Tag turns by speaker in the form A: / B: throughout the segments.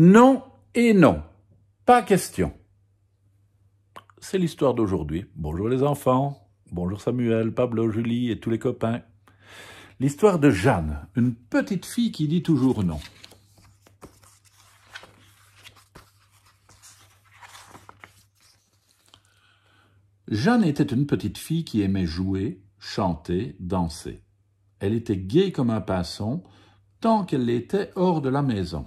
A: Non et non. Pas question. C'est l'histoire d'aujourd'hui. Bonjour les enfants. Bonjour Samuel, Pablo, Julie et tous les copains. L'histoire de Jeanne, une petite fille qui dit toujours non. Jeanne était une petite fille qui aimait jouer, chanter, danser. Elle était gaie comme un pinson, tant qu'elle était hors de la maison.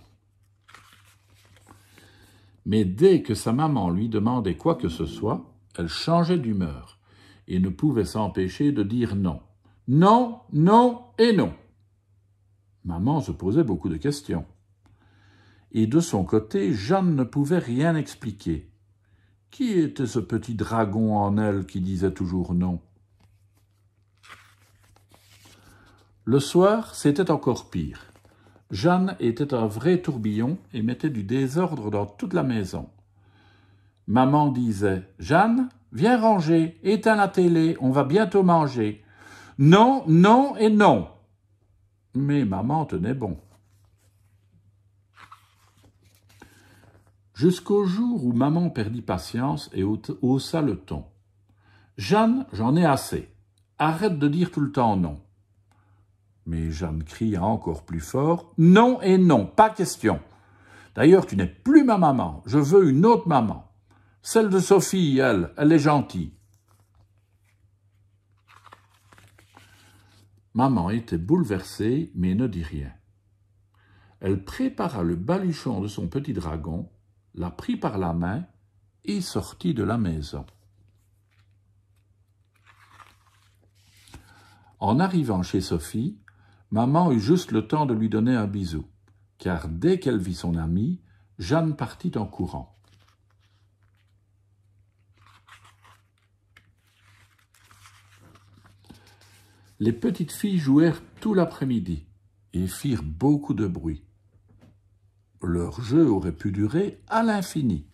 A: Mais dès que sa maman lui demandait quoi que ce soit, elle changeait d'humeur et ne pouvait s'empêcher de dire non. Non, non et non. Maman se posait beaucoup de questions. Et de son côté, Jeanne ne pouvait rien expliquer. Qui était ce petit dragon en elle qui disait toujours non Le soir, c'était encore pire. Jeanne était un vrai tourbillon et mettait du désordre dans toute la maison. Maman disait Jeanne, viens ranger, éteins la télé, on va bientôt manger. Non, non et non. Mais maman tenait bon. Jusqu'au jour où maman perdit patience et haussa le ton. Jeanne, j'en ai assez. Arrête de dire tout le temps non. Mais Jeanne cria encore plus fort. Non et non, pas question. D'ailleurs, tu n'es plus ma maman, je veux une autre maman. Celle de Sophie, elle, elle est gentille. Maman était bouleversée, mais ne dit rien. Elle prépara le baluchon de son petit dragon, la prit par la main et sortit de la maison. En arrivant chez Sophie, Maman eut juste le temps de lui donner un bisou, car dès qu'elle vit son amie, Jeanne partit en courant. Les petites filles jouèrent tout l'après-midi et firent beaucoup de bruit. Leur jeu aurait pu durer à l'infini.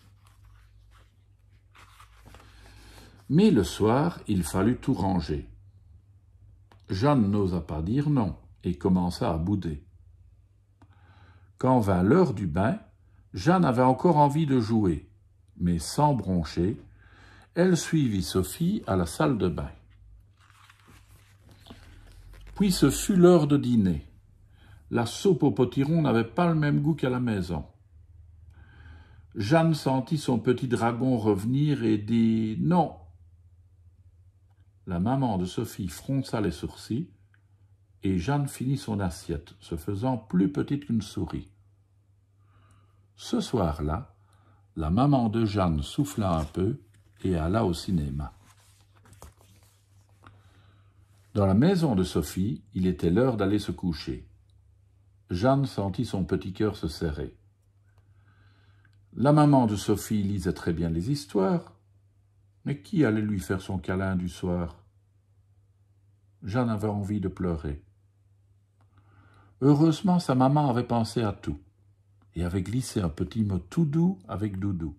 A: Mais le soir, il fallut tout ranger. Jeanne n'osa pas dire non et commença à bouder. Quand vint l'heure du bain, Jeanne avait encore envie de jouer, mais sans broncher, elle suivit Sophie à la salle de bain. Puis ce fut l'heure de dîner. La soupe au potiron n'avait pas le même goût qu'à la maison. Jeanne sentit son petit dragon revenir et dit « Non !» La maman de Sophie fronça les sourcils, et Jeanne finit son assiette, se faisant plus petite qu'une souris. Ce soir-là, la maman de Jeanne souffla un peu et alla au cinéma. Dans la maison de Sophie, il était l'heure d'aller se coucher. Jeanne sentit son petit cœur se serrer. La maman de Sophie lisait très bien les histoires, mais qui allait lui faire son câlin du soir Jeanne avait envie de pleurer. Heureusement, sa maman avait pensé à tout et avait glissé un petit mot tout doux avec Doudou.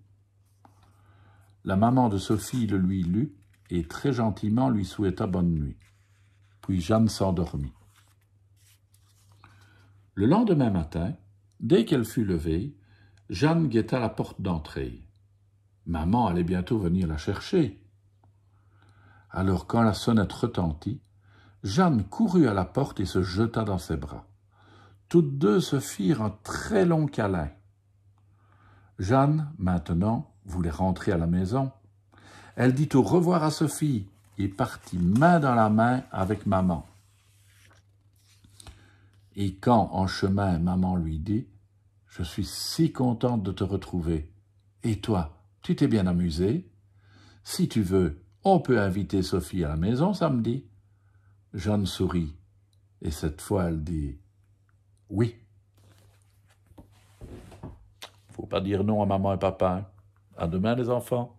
A: La maman de Sophie le lui lut et très gentiment lui souhaita bonne nuit. Puis Jeanne s'endormit. Le lendemain matin, dès qu'elle fut levée, Jeanne guetta la porte d'entrée. Maman allait bientôt venir la chercher. Alors quand la sonnette retentit, Jeanne courut à la porte et se jeta dans ses bras. Toutes deux se firent un très long câlin. Jeanne, maintenant, voulait rentrer à la maison. Elle dit au revoir à Sophie et partit main dans la main avec maman. Et quand, en chemin, maman lui dit « Je suis si contente de te retrouver. Et toi, tu t'es bien amusée Si tu veux, on peut inviter Sophie à la maison samedi. » Jeanne sourit, et cette fois elle dit oui. Faut pas dire non à maman et papa. Hein. À demain, les enfants.